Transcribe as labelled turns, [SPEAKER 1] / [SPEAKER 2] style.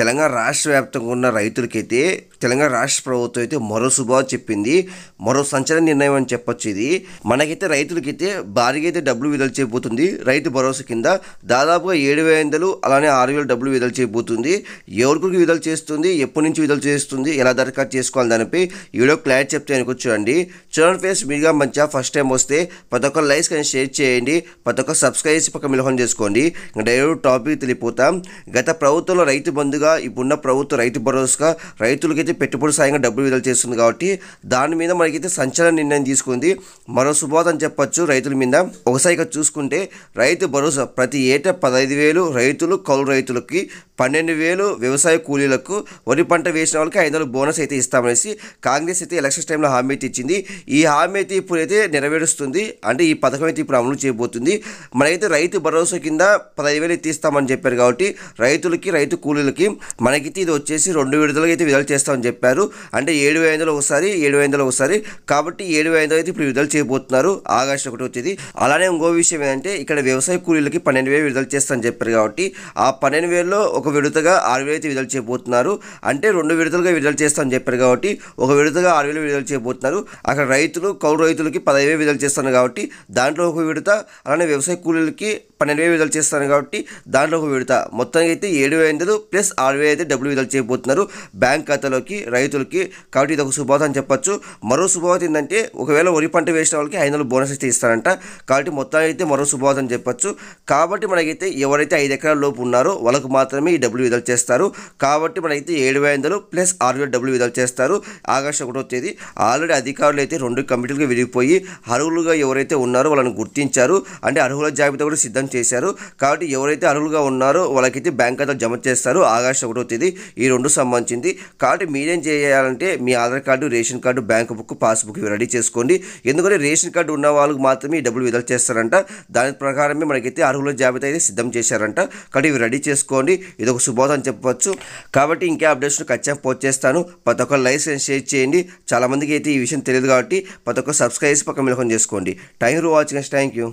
[SPEAKER 1] తెలంగాణ రాష్ట్ర వ్యాప్తంగా ఉన్న రైతులకైతే తెలంగాణ రాష్ట్ర ప్రభుత్వం అయితే మరో శుభాలు చెప్పింది మరో సంచలన నిర్ణయం అని చెప్పొచ్చు ఇది మనకైతే రైతులకైతే భారీగా అయితే డబ్బులు విడుదల చేయబోతుంది రైతు భరోసా కింద దాదాపుగా ఏడు వేలు అలానే ఆరు వేలు డబ్బులు విడుదల చేయబోతుంది ఎవరికి విడుదల చేస్తుంది ఎప్పటి నుంచి విడుదల చేస్తుంది ఎలా దరఖాస్తు చేసుకోవాలి దానిపై వీడియో క్లారిటీ చెప్తే కూర్చోండి చూడండి ఫ్రెండ్స్ మీరుగా మంచిగా ఫస్ట్ టైం వస్తే ప్రతి ఒక్క లైక్స్ కానీ షేర్ చేయండి ప్రతి ఒక్క సబ్స్క్రైబ్ చేసి పక్క మిలహం చేసుకోండి డైరెక్ట్ టాపిక్ తెలియపోతాం గత ప్రభుత్వంలో రైతు బంధుగా ముందుగా ఇప్పుడున్న ప్రభుత్వ రైతు భరోసాగా రైతులకైతే పెట్టుబడి సాయంగా డబ్బులు విడుదల చేస్తుంది కాబట్టి దాని మీద మనకైతే సంచలన నిర్ణయం తీసుకుంది మరో శుభాత అని చెప్పొచ్చు రైతుల మీద ఒకసారిగా చూసుకుంటే రైతు భరోసా ప్రతి ఏటా పదహైదు వేలు రైతులు కౌలు రైతులకి పన్నెండు వేలు వ్యవసాయ కూలీలకు వరి పంట వేసిన వాళ్ళకి ఐదు వందలు బోనస్ అయితే ఇస్తామనేసి కాంగ్రెస్ అయితే ఎలక్షన్స్ టైంలో హామీ అయితే ఇచ్చింది ఈ హామీ అయితే ఇప్పుడైతే నెరవేరుస్తుంది అంటే ఈ పథకం అయితే ఇప్పుడు అమలు చేయబోతుంది మనైతే రైతు భరోసా కింద పదహైదు వేలు ఇస్తామని చెప్పారు కాబట్టి రైతులకి రైతు కూలీలకి మనకైతే ఇది వచ్చేసి రెండు విడుదలగా అయితే విడుదల చేస్తామని చెప్పారు అంటే ఏడు వందలు ఒకసారి ఏడు వందలు ఒకసారి కాబట్టి ఏడు వందలు అయితే ఇప్పుడు విడుదల చేయబోతున్నారు ఆగస్టు ఒకటి వచ్చేది అలానే ఇంకో విషయం ఏంటంటే ఇక్కడ వ్యవసాయ కూలీలకి పన్నెండు వేలు విడుదల చేస్తామని చెప్పారు కాబట్టి ఆ పన్నెండు వేలలో ఒక విడతగా ఆరు వేలు అయితే విడుదల చేయబోతున్నారు అంటే రెండు విడతలుగా విడుదల చేస్తామని చెప్పారు కాబట్టి ఒక విడతగా ఆరు వేలు విడుదల చేయబోతున్నారు అక్కడ రైతులు కౌలు రైతులకి పదహైదు వేలు విడుదల చేస్తున్నారు కాబట్టి దాంట్లో ఒక విడత అలానే వ్యవసాయ కూలీలకి పన్నెండు వేలు విడుదల చేస్తాను కాబట్టి దాంట్లో ఒక విడత మొత్తానికి అయితే ఏడు వేలు ప్లస్ ఆరు వేలు అయితే డబ్బులు విడుదల చేయబోతున్నారు బ్యాంక్ ఖాతాలోకి రైతులకి కాబట్టి ఇది ఒక శుభవార్త అని చెప్పొచ్చు మరో శుభవార్త ఏంటంటే ఒకవేళ వరి పంట వేసిన వాళ్ళకి ఐదు వందలు బోనస్ అయితే ఇస్తారంట కాబట్టి మొత్తానికి అయితే మరో శుభవార్త అని చెప్పొచ్చు కాబట్టి మనకైతే ఎవరైతే ఐదు ఎకరాల లోపు ఉన్నారో వాళ్ళకు మాత్రమే ఈ డబ్బులు విడుదల చేస్తారు కాబట్టి మనకైతే ఏడు వేలు ప్లస్ ఆరు వేలు డబ్బులు విడుదల చేస్తారు ఆగస్టు ఒకటో తేదీ ఆల్రెడీ అధికారులు అయితే రెండు కమిటీలుగా విరిగిపోయి అర్హులుగా ఎవరైతే ఉన్నారో వాళ్ళని గుర్తించారు అంటే అర్హుల జాబితా కూడా సిద్ధం చేశారు కాబట్టి ఎవరైతే అర్హులుగా ఉన్నారో వాళ్ళకైతే బ్యాంక్ ఖాతాలో జమ చేస్తారు ఆగస్టు ఒకటో తేదీ ఈ రెండు సంబంధించింది కాబట్టి మీరేం చేయాలంటే మీ Aadhaar card ration card bank book passbook ఇవి రెడీ చేసుకోండి ఎందుకంటే రేషన్ కార్డు ఉన్న వాళ్ళకి మాత్రమే డబ్బులు విడుదల చేస్తారంట దాని ప్రకారమే మనకైతే అర్హుల జాబితా అయితే సిద్ధం చేశారంట కాబట్టి ఇవి రెడీ చేసుకోండి ఇది ఒక శుభోదం చెప్పవచ్చు కాబట్టి ఇంకా అప్డేట్స్ను ఖచ్చితంగా పోస్ట్ చేస్తాను ప్రతి ఒక్క లైసెన్స్ షేర్ చేయండి చాలామందికి అయితే ఈ విషయం తెలియదు కాబట్టి ప్రతి ఒక్క సబ్స్క్రైబ్ పక్కన మిలకం చేసుకోండి thank you watching thank you